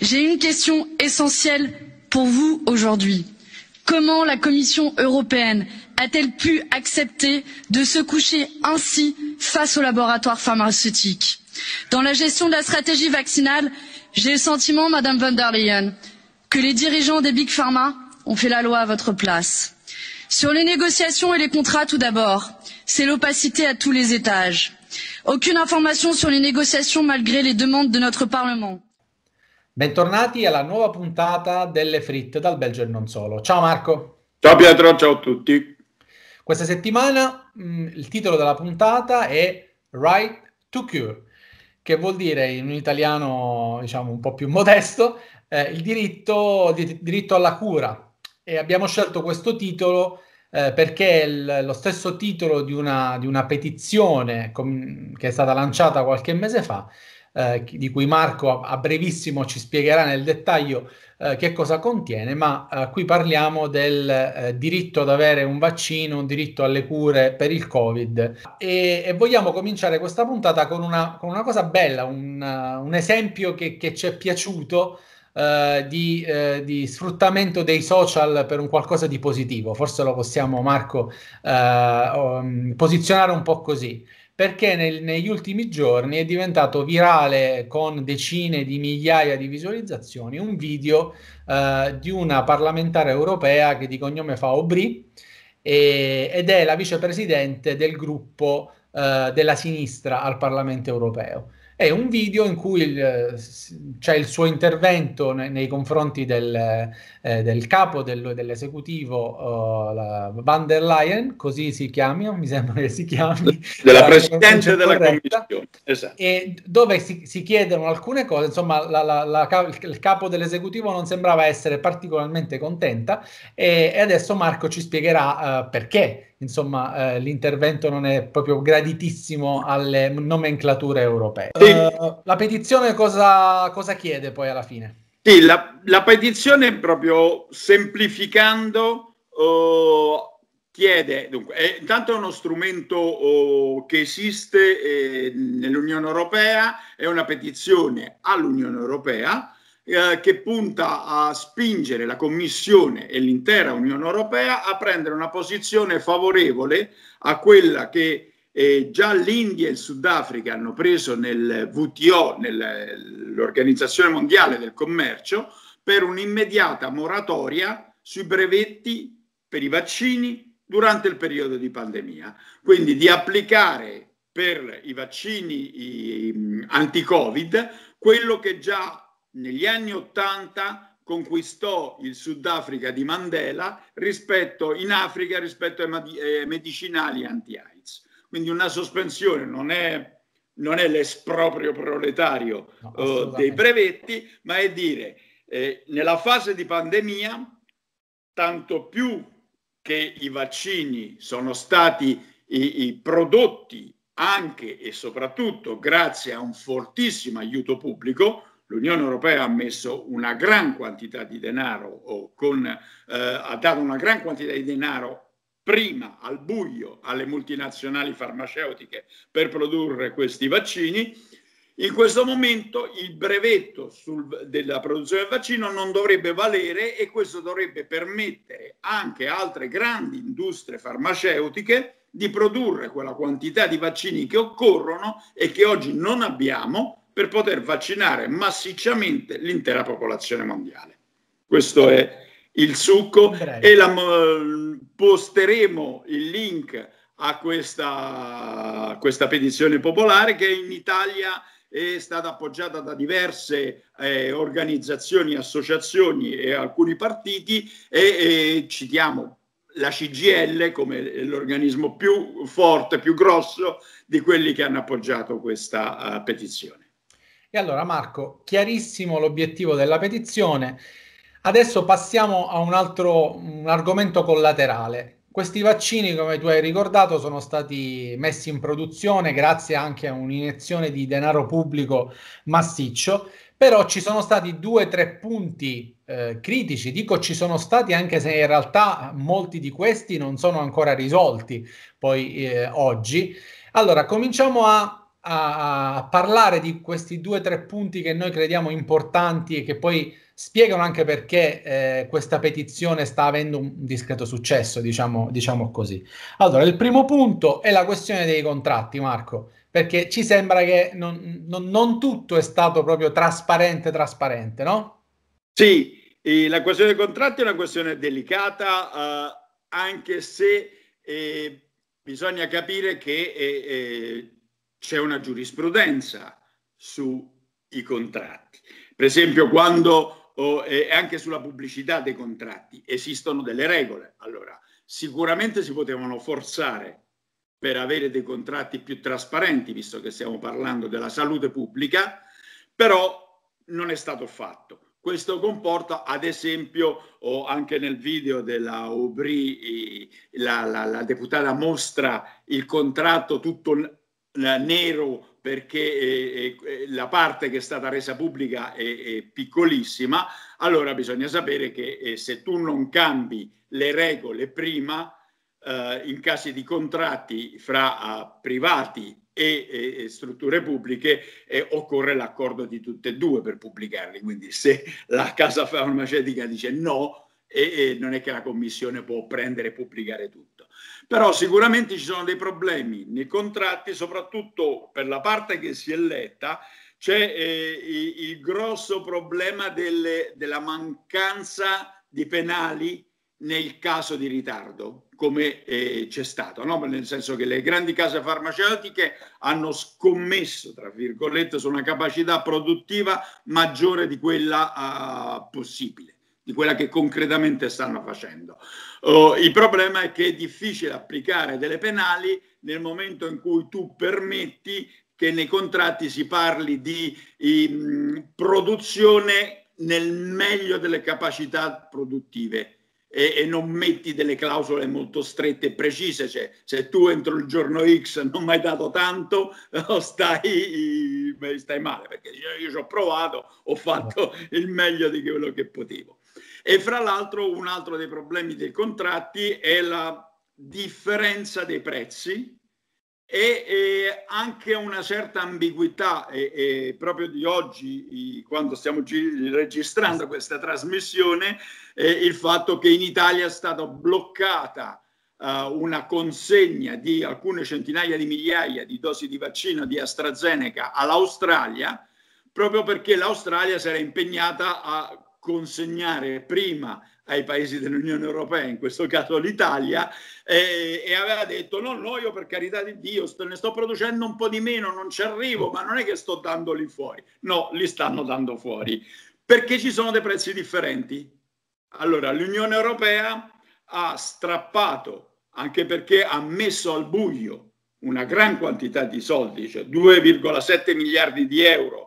J'ai une question essentielle pour vous aujourd'hui. Comment la Commission européenne a-t-elle pu accepter de se coucher ainsi face aux laboratoires pharmaceutiques Dans la gestion de la stratégie vaccinale, j'ai le sentiment, Madame von der Leyen, que les dirigeants des big pharma ont fait la loi à votre place. sur les négociations et les contrats tout d'abord c'est l'opacité à tous les étages aucune information sur les négociations malgré les demandes de notre parlement. Bentornati alla nuova puntata delle fritte dal Belgio e non solo. Ciao Marco. Ciao Pietro, ciao a tutti. Questa settimana mh, mm, il titolo della puntata è Right to Cure, che vuol dire in un italiano diciamo un po' più modesto eh, il diritto, di, diritto, alla cura e abbiamo scelto questo titolo eh, perché il, lo stesso titolo di una, di una petizione com- che è stata lanciata qualche mese fa, eh, di cui Marco a, a, brevissimo ci spiegherà nel dettaglio eh, che cosa contiene, ma eh, qui parliamo del eh, diritto ad avere un vaccino, un diritto alle cure per il Covid e, e vogliamo cominciare questa puntata con una, con una cosa bella, un, un esempio che, che ci è piaciuto eh, di, eh, di, sfruttamento dei social per un qualcosa di positivo, forse lo possiamo Marco eh, mm, posizionare un po' così, perché nel, negli ultimi giorni è diventato virale con decine di migliaia di visualizzazioni un video eh, di una parlamentare europea che di cognome fa Aubry e, ed è la vicepresidente del gruppo eh, della sinistra al Parlamento europeo. È un video in cui il, c'è il suo intervento nei, nei confronti del, eh, del capo del, dell'esecutivo uh, Van der Leyen, così si chiama, mi sembra che si chiami. Della Presidente della corretta, Commissione. Esatto. E dove si, si, chiedono alcune cose, insomma la, la, la, il capo dell'esecutivo non sembrava essere particolarmente contenta e, e adesso Marco ci spiegherà uh, perché insomma, eh, l'intervento non è proprio graditissimo alle nomenclature europee. Sì. Uh, la petizione cosa, cosa, chiede poi alla fine? Sì, la, la petizione proprio semplificando uh, chiede, dunque, è, intanto è uno strumento uh, che esiste eh, nell'Unione Europea, è una petizione all'Unione Europea, eh, che punta a spingere la Commissione e l'intera Unione Europea a prendere una posizione favorevole a quella che eh, già l'India e il Sudafrica hanno preso nel WTO, nell'Organizzazione Mondiale del Commercio, per un'immediata moratoria sui brevetti per i vaccini durante il periodo di pandemia. Quindi di applicare per i vaccini mm, anti-Covid quello che già negli anni Ottanta conquistò il Sudafrica di Mandela rispetto, in Africa rispetto eh, ai medicinali anti-AIDS. Quindi una sospensione non è, non è l'esproprio proletario no, eh, dei brevetti, ma è dire eh, nella fase di pandemia, tanto più che i vaccini sono stati i, i prodotti anche e soprattutto grazie a un fortissimo aiuto pubblico, l'Unione Europea ha messo una gran quantità di denaro o con, eh, ha dato una gran quantità di denaro prima al buio alle multinazionali farmaceutiche per produrre questi vaccini. In questo momento il brevetto sul, della produzione del vaccino non dovrebbe valere e questo dovrebbe permettere anche altre grandi industrie farmaceutiche di produrre quella quantità di vaccini che occorrono e che oggi non abbiamo per poter vaccinare massicciamente l'intera popolazione mondiale. Questo è il succo e la, mm, posteremo il link a questa, a questa petizione popolare che in Italia è stata appoggiata da diverse eh, organizzazioni, associazioni e alcuni partiti e, e citiamo la CGL come l'organismo più forte, più grosso di quelli che hanno appoggiato questa uh, petizione. E allora Marco, chiarissimo l'obiettivo della petizione. Adesso passiamo a un altro un argomento collaterale. Questi vaccini, come tu hai ricordato, sono stati messi in produzione grazie anche a un'iniezione di denaro pubblico massiccio, però ci sono stati due o tre punti eh, critici, dico ci sono stati anche se in realtà molti di questi non sono ancora risolti poi eh, oggi. Allora, cominciamo a a parlare di questi due o tre punti che noi crediamo importanti e che poi spiegano anche perché eh, questa petizione sta avendo un discreto successo, diciamo, diciamo così. Allora, il primo punto è la questione dei contratti, Marco, perché ci sembra che non, non, non tutto è stato proprio trasparente, trasparente, no? Sì, la questione dei contratti è una questione delicata, eh, anche se eh, bisogna capire che eh, eh, c'è una giurisprudenza sui contratti. Per esempio, quando oh, eh, anche sulla pubblicità dei contratti esistono delle regole. Allora, sicuramente si potevano forzare per avere dei contratti più trasparenti, visto che stiamo parlando della salute pubblica, però non è stato fatto. Questo comporta, ad esempio, oh, anche nel video della Aubry, la, la, la deputata mostra il contratto tutto nero perché eh, eh, eh, la parte che è stata resa pubblica è, piccolissima, allora bisogna sapere che se tu non cambi le regole prima, in caso di contratti fra privati e, strutture pubbliche occorre l'accordo di tutte e due per pubblicarli. Quindi se la casa farmaceutica dice no, e, e non è che la Commissione può prendere e pubblicare tutto. Però sicuramente ci sono dei problemi nei contratti, soprattutto per la parte che si è letta, c'è eh, il grosso problema delle, della mancanza di penali nel caso di ritardo, come eh, c'è stato, no? nel senso che le grandi case farmaceutiche hanno scommesso, tra virgolette, su una capacità produttiva maggiore di quella eh, possibile di quella che concretamente stanno facendo. Uh, il problema è che è difficile applicare delle penali nel momento in cui tu permetti che nei contratti si parli di um, produzione nel meglio delle capacità produttive e, e, non metti delle clausole molto strette e precise, cioè se tu entro il giorno X non mi hai dato tanto, oh, stai, stai male, perché io, io ci ho provato, ho fatto esatto. il meglio di quello che potevo. E fra l'altro un altro dei problemi dei contratti è la differenza dei prezzi e, e anche una certa ambiguità e, e proprio di oggi quando stiamo gi- registrando questa trasmissione eh, il fatto che in Italia è stata bloccata Uh, una consegna di alcune centinaia di migliaia di dosi di vaccino di AstraZeneca all'Australia proprio perché l'Australia si era impegnata a consegnare prima ai paesi dell'Unione Europea, in questo caso l'Italia, eh, e aveva detto no, no, io per carità di Dio sto, ne sto producendo un po' di meno, non ci arrivo, ma non è che sto dandoli fuori, no, li stanno dando fuori, perché ci sono dei prezzi differenti. Allora, l'Unione Europea ha strappato, anche perché ha messo al buio una gran quantità di soldi, cioè 2,7 miliardi di euro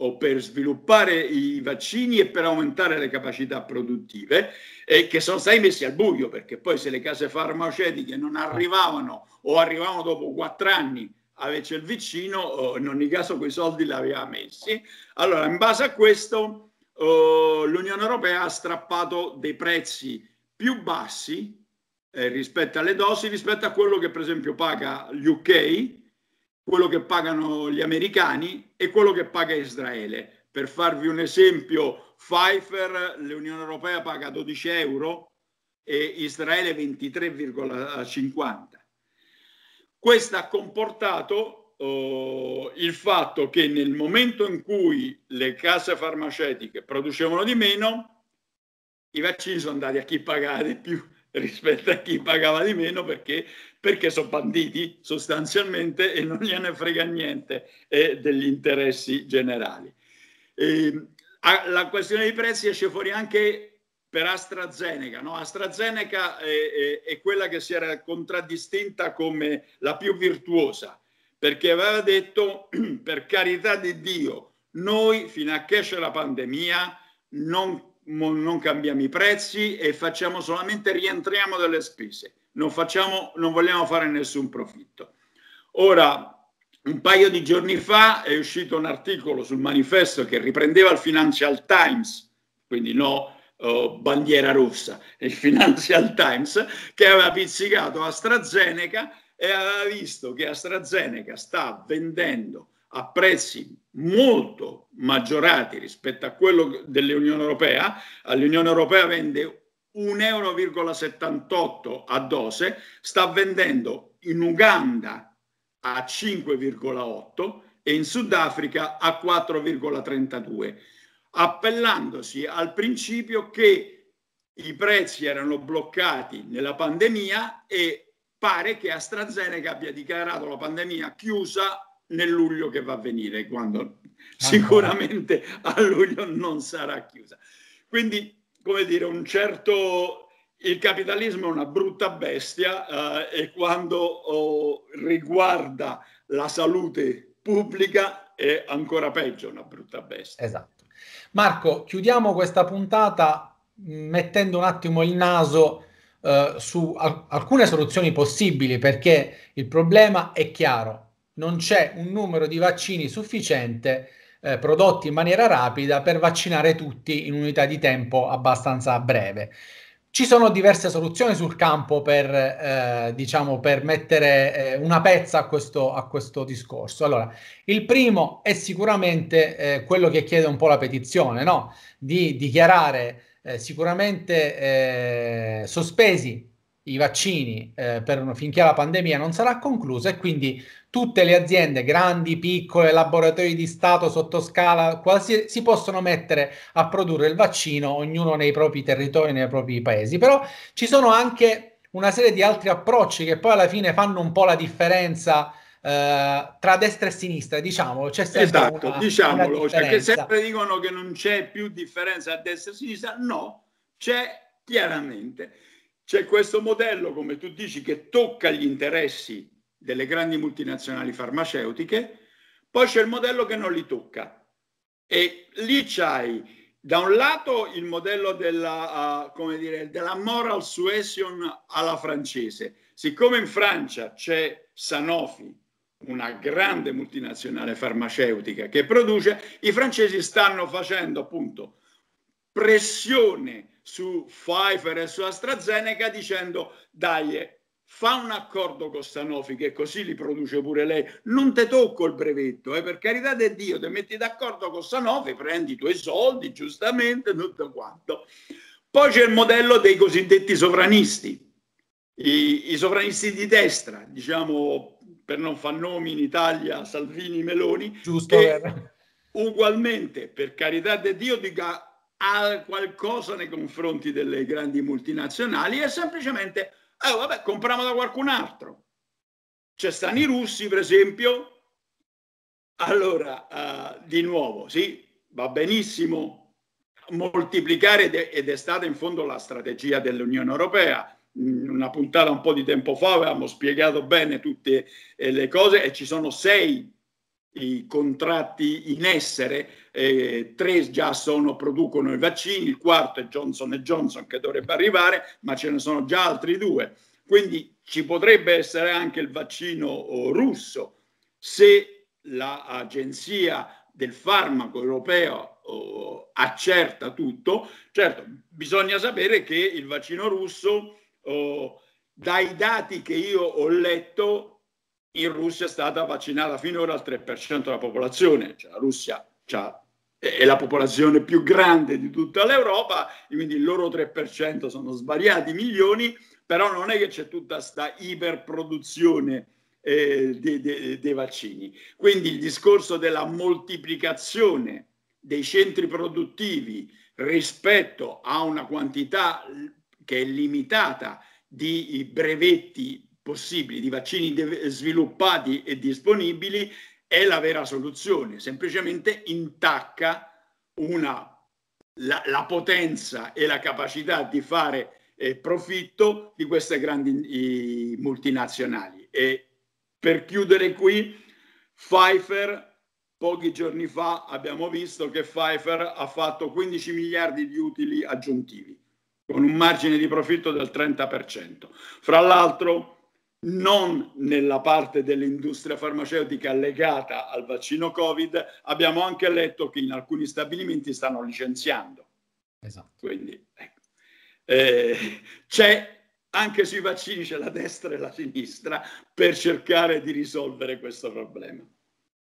o per sviluppare i vaccini e per aumentare le capacità produttive, e eh, che sono stati messi al buio, perché poi se le case farmaceutiche non arrivavano o arrivavano dopo quattro anni a Lecce il vicino, in ogni caso quei soldi li aveva messi. Allora, in base a questo, eh, l'Unione Europea ha strappato dei prezzi più bassi eh, rispetto alle dosi, rispetto a quello che per esempio paga l'UK quello che pagano gli americani e quello che paga Israele. Per farvi un esempio, Pfeiffer, l'Unione Europea paga 12 euro e Israele 23,50. Questo ha comportato oh, il fatto che nel momento in cui le case farmaceutiche producevano di meno, i vaccini sono andati a chi pagava di più rispetto a chi pagava di meno perché, perché sono banditi sostanzialmente e non gliene frega niente eh, degli interessi generali. Eh, la questione dei prezzi esce fuori anche per AstraZeneca. No? AstraZeneca è, è, è quella che si era contraddistinta come la più virtuosa perché aveva detto per carità di Dio, noi fino a che c'è la pandemia non non cambiamo i prezzi e facciamo solamente rientriamo delle spese, non, facciamo, non vogliamo fare nessun profitto. Ora, un paio di giorni fa è uscito un articolo sul manifesto che riprendeva il Financial Times, quindi no oh, bandiera rossa, il Financial Times, che aveva pizzicato AstraZeneca e aveva visto che AstraZeneca sta vendendo a prezzi molto maggiorati rispetto a quello dell'Unione Europea, L'Unione Europea vende 1,78 euro a dose, sta vendendo in Uganda a 5,8 e in Sudafrica a 4,32, appellandosi al principio che i prezzi erano bloccati nella pandemia e pare che AstraZeneca abbia dichiarato la pandemia chiusa nel luglio che va a venire, quando Ancora. sicuramente a luglio non sarà chiusa. Quindi, come dire, un certo... Il capitalismo è una brutta bestia eh, e quando oh, riguarda la salute pubblica è ancora peggio una brutta bestia. Esatto. Marco, chiudiamo questa puntata mm, mettendo un attimo il naso eh, su al- alcune soluzioni possibili perché il problema è chiaro, non c'è un numero di vaccini sufficiente eh, prodotti in maniera rapida per vaccinare tutti in unità di tempo abbastanza breve. Ci sono diverse soluzioni sul campo per, eh, diciamo, per mettere eh, una pezza a questo, a questo, discorso. Allora, il primo è sicuramente eh, quello che chiede un po' la petizione, no? di dichiarare eh, sicuramente eh, sospesi i vaccini eh, per, finché la pandemia non sarà conclusa e quindi tutte le aziende, grandi, piccole, laboratori di Stato, sottoscala, qualsiasi, si possono mettere a produrre il vaccino, ognuno nei propri territori, nei propri paesi. Però ci sono anche una serie di altri approcci che poi alla fine fanno un po' la differenza eh, tra destra e sinistra, diciamo. C'è sempre esatto, una, diciamolo, una cioè che sempre dicono che non c'è più differenza a destra e sinistra, no, c'è chiaramente. C'è questo modello, come tu dici, che tocca gli interessi delle grandi multinazionali farmaceutiche, poi c'è il modello che non li tocca. E lì c'hai da un lato il modello della, uh, dire, della, moral suasion alla francese. Siccome in Francia c'è Sanofi, una grande multinazionale farmaceutica che produce, i francesi stanno facendo appunto pressione su Pfizer e su AstraZeneca dicendo dai, eh, fa un accordo con Sanofi che così li produce pure lei, non te tocco il brevetto, eh, per carità di Dio, ti metti d'accordo con Sanofi, prendi i tuoi soldi, giustamente, tutto quanto. Poi c'è il modello dei cosiddetti sovranisti, i, i sovranisti di destra, diciamo, per non far nomi in Italia, Salvini, Meloni, Giusto, che, ugualmente, per carità di Dio, dica ha qualcosa nei confronti delle grandi multinazionali, è semplicemente, eh, vabbè, compriamo da qualcun altro. C'è stanno i russi, per esempio. Allora, eh, di nuovo, sì, va benissimo moltiplicare ed è stata in fondo la strategia dell'Unione Europea. In mm, una puntata un po' di tempo fa avevamo spiegato bene tutte eh, le cose e ci sono sei i contratti in essere, eh, tre già sono, producono i vaccini, il quarto è Johnson Johnson che dovrebbe arrivare, ma ce ne sono già altri due. Quindi ci potrebbe essere anche il vaccino oh, russo se l'agenzia del farmaco europeo oh, accerta tutto. Certo, bisogna sapere che il vaccino russo, oh, dai dati che io ho letto, in Russia è stata vaccinata finora il 3% della popolazione, cioè la Russia è la popolazione più grande di tutta l'Europa, quindi il loro 3% sono svariati milioni, però non è che c'è tutta questa iperproduzione eh, dei, dei, dei vaccini. Quindi il discorso della moltiplicazione dei centri produttivi rispetto a una quantità che è limitata di brevetti possibili di vaccini sviluppati e disponibili è la vera soluzione, semplicemente intacca una, la, la potenza e la capacità di fare eh, profitto di queste grandi i, multinazionali. E per chiudere qui, Pfizer, pochi giorni fa abbiamo visto che Pfizer ha fatto 15 miliardi di utili aggiuntivi, con un margine di profitto del 30%. Fra l'altro, non nella parte dell'industria farmaceutica legata al vaccino Covid, abbiamo anche letto che in alcuni stabilimenti stanno licenziando. Esatto. Quindi ecco. eh, c'è anche sui vaccini c'è la destra e la sinistra per cercare di risolvere questo problema.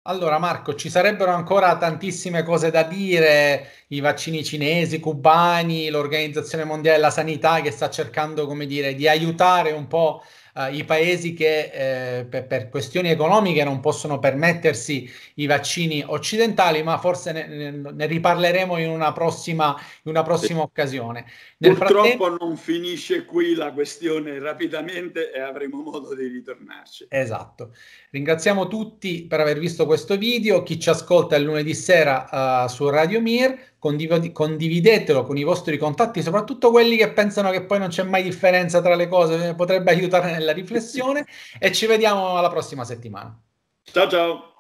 Allora Marco, ci sarebbero ancora tantissime cose da dire, i vaccini cinesi, cubani, l'Organizzazione Mondiale della Sanità che sta cercando, come dire, di aiutare un po' eh, i paesi che eh, per, per, questioni economiche non possono permettersi i vaccini occidentali, ma forse ne, ne riparleremo in una prossima, in una prossima occasione. Nel Purtroppo frattem- non finisce qui la questione rapidamente e avremo modo di ritornarci. Esatto. Ringraziamo tutti per aver visto questo video, chi ci ascolta il lunedì sera uh, su Radio Mir condividetelo con i vostri contatti, soprattutto quelli che pensano che poi non c'è mai differenza tra le cose, potrebbe aiutare nella riflessione e ci vediamo alla prossima settimana. Ciao ciao!